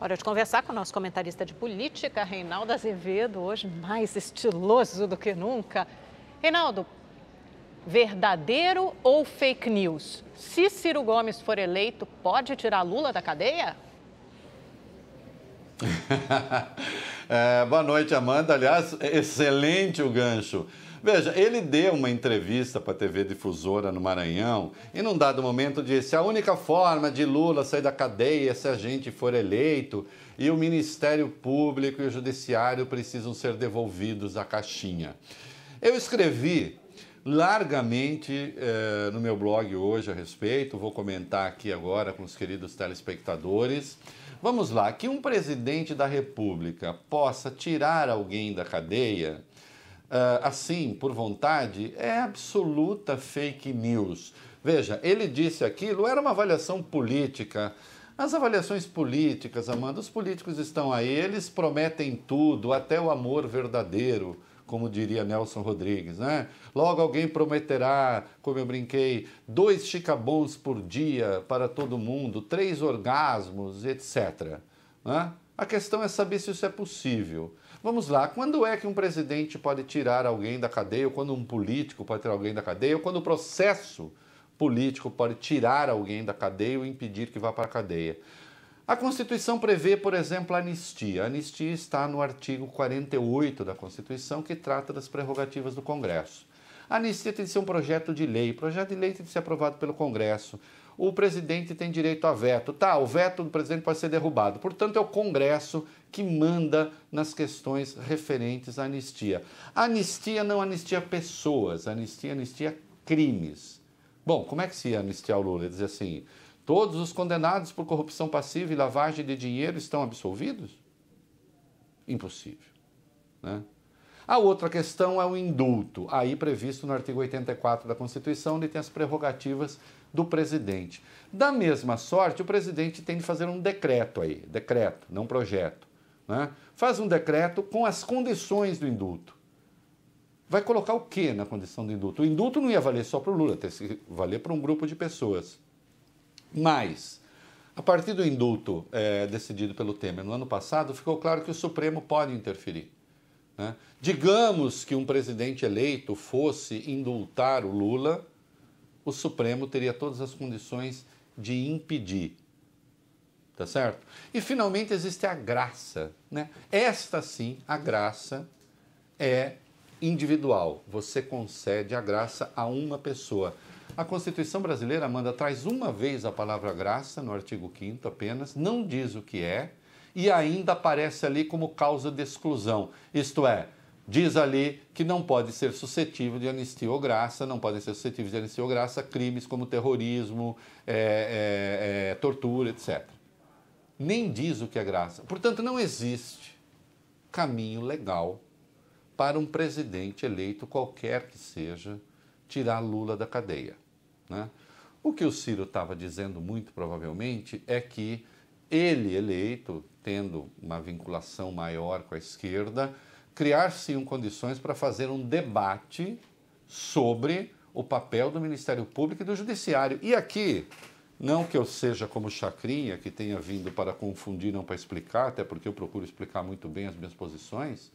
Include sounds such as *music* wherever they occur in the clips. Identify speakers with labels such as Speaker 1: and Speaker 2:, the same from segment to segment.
Speaker 1: Hora de conversar com o nosso comentarista de política, Reinaldo Azevedo, hoje mais estiloso do que nunca. Reinaldo, verdadeiro ou fake news? Se Ciro Gomes for eleito, pode tirar Lula da cadeia? *laughs* é, boa noite, Amanda. Aliás, excelente o gancho. Veja, ele deu uma entrevista para a TV Difusora no Maranhão e, num dado momento, disse: a única forma de Lula sair da cadeia é se a gente for eleito e o Ministério Público e o Judiciário precisam ser devolvidos à caixinha. Eu escrevi largamente eh, no meu blog hoje a respeito, vou comentar aqui agora com os queridos telespectadores. Vamos lá, que um presidente da República possa tirar alguém da cadeia ah, assim, por vontade, é absoluta fake news. Veja, ele disse aquilo, era uma avaliação política. As avaliações políticas, Amanda, os políticos estão aí, eles prometem tudo, até o amor verdadeiro, como diria Nelson Rodrigues, né? Logo alguém prometerá, como eu brinquei, dois chicabons por dia para todo mundo, três orgasmos, etc. Né? A questão é saber se isso é possível. Vamos lá, quando é que um presidente pode tirar alguém da cadeia, ou quando um político pode tirar alguém da cadeia, ou quando o processo político pode tirar alguém da cadeia ou impedir que vá para a cadeia? A Constituição prevê, por exemplo, a anistia. A anistia está no artigo 48 da Constituição, que trata das prerrogativas do Congresso. A anistia tem de ser um projeto de lei. O projeto de lei tem de ser aprovado pelo Congresso o presidente tem direito a veto. Tá, o veto do presidente pode ser derrubado. Portanto, é o Congresso que manda nas questões referentes à anistia. Anistia não anistia pessoas, anistia anistia crimes. Bom, como é que se ia anistiar o Lula? Dizer assim: todos os condenados por corrupção passiva e lavagem de dinheiro estão absolvidos? Impossível. Né? A outra questão é o indulto, aí previsto no artigo 84 da Constituição, onde tem as prerrogativas do presidente. Da mesma sorte, o presidente tem de fazer um decreto aí, decreto, não projeto. Né? Faz um decreto com as condições do indulto. Vai colocar o que na condição do indulto? O indulto não ia valer só para o Lula, teria que valer para um grupo de pessoas. Mas, a partir do indulto é, decidido pelo Temer no ano passado, ficou claro que o Supremo pode interferir. Né? Digamos que um presidente eleito fosse indultar o Lula, o Supremo teria todas as condições de impedir. Tá certo? E finalmente existe a graça. Né? Esta sim, a graça é individual. Você concede a graça a uma pessoa. A Constituição brasileira, manda traz uma vez a palavra graça no artigo 5 apenas, não diz o que é, e ainda aparece ali como causa de exclusão. Isto é, diz ali que não pode ser suscetível de anistia ou graça, não podem ser suscetíveis de anistia ou graça crimes como terrorismo, é, é, é, tortura, etc. Nem diz o que é graça. Portanto, não existe caminho legal para um presidente eleito, qualquer que seja, tirar Lula da cadeia. Né? O que o Ciro estava dizendo, muito provavelmente, é que ele eleito, tendo uma vinculação maior com a esquerda, criar-se condições para fazer um debate sobre o papel do Ministério Público e do Judiciário. E aqui, não que eu seja como Chacrinha, que tenha vindo para confundir, não para explicar, até porque eu procuro explicar muito bem as minhas posições,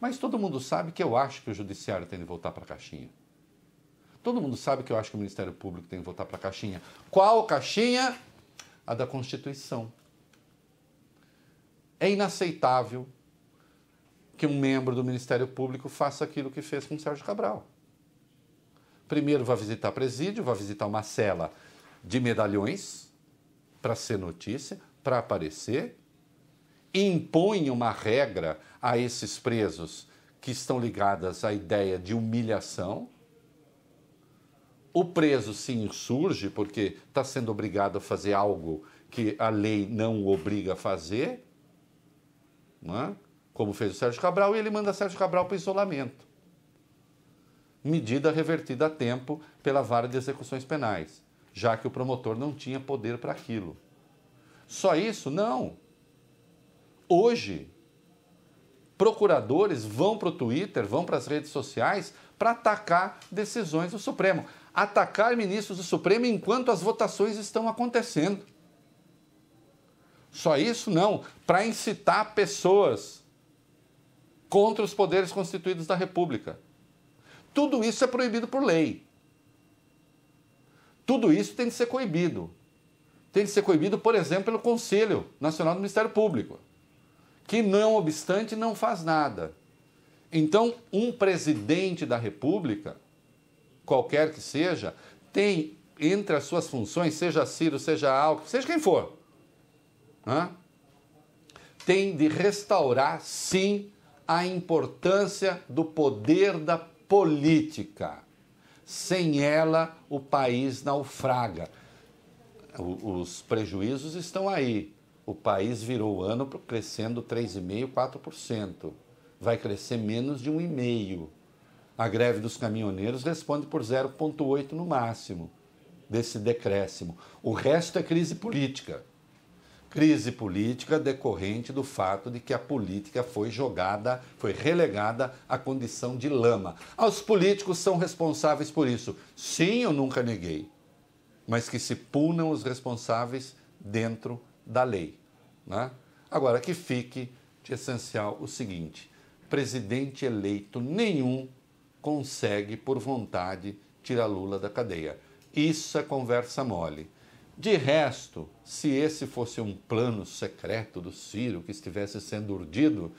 Speaker 1: mas todo mundo sabe que eu acho que o Judiciário tem de voltar para a caixinha. Todo mundo sabe que eu acho que o Ministério Público tem de voltar para a caixinha. Qual caixinha? A da Constituição. É inaceitável que um membro do Ministério Público faça aquilo que fez com o Sérgio Cabral. Primeiro, vai visitar presídio, vai visitar uma cela de medalhões para ser notícia, para aparecer, impõe uma regra a esses presos que estão ligadas à ideia de humilhação. O preso se insurge porque está sendo obrigado a fazer algo que a lei não o obriga a fazer é? como fez o Sérgio Cabral, e ele manda Sérgio Cabral para isolamento. Medida revertida a tempo pela vara de execuções penais, já que o promotor não tinha poder para aquilo. Só isso? Não. Hoje, procuradores vão para o Twitter, vão para as redes sociais para atacar decisões do Supremo, atacar ministros do Supremo enquanto as votações estão acontecendo. Só isso não, para incitar pessoas contra os poderes constituídos da República. Tudo isso é proibido por lei. Tudo isso tem de ser coibido. Tem de ser coibido, por exemplo, pelo Conselho Nacional do Ministério Público, que não obstante não faz nada. Então, um presidente da República, qualquer que seja, tem entre as suas funções, seja Ciro, seja Alckmin, seja quem for, né, tem de restaurar, sim, a importância do poder da política. Sem ela, o país naufraga. O, os prejuízos estão aí. O país virou o ano crescendo 3,5%, 4%. Vai crescer menos de 1,5%. A greve dos caminhoneiros responde por 0,8% no máximo desse decréscimo. O resto é crise política. Crise política decorrente do fato de que a política foi jogada, foi relegada à condição de lama. Os políticos são responsáveis por isso. Sim, eu nunca neguei. Mas que se punam os responsáveis dentro da lei. Né? Agora, que fique de essencial o seguinte: presidente eleito nenhum consegue, por vontade, tirar Lula da cadeia. Isso é conversa mole. De resto, se esse fosse um plano secreto do Ciro que estivesse sendo urdido,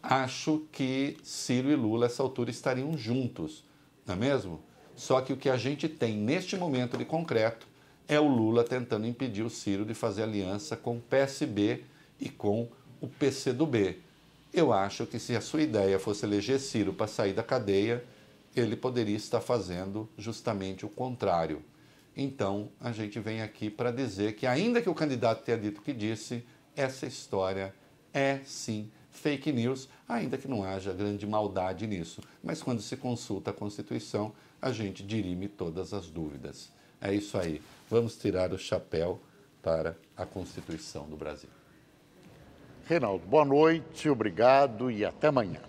Speaker 1: acho que Ciro e Lula, essa altura, estariam juntos, não é mesmo? Só que o que a gente tem neste momento de concreto é o Lula tentando impedir o Ciro de fazer aliança com o PSB e com o PCdoB. Eu acho que se a sua ideia fosse eleger Ciro para sair da cadeia, ele poderia estar fazendo justamente o contrário. Então, a gente vem aqui para dizer que, ainda que o candidato tenha dito o que disse, essa história é sim fake news, ainda que não haja grande maldade nisso. Mas quando se consulta a Constituição, a gente dirime todas as dúvidas. É isso aí. Vamos tirar o chapéu para a Constituição do Brasil. Reinaldo, boa noite, obrigado e até amanhã.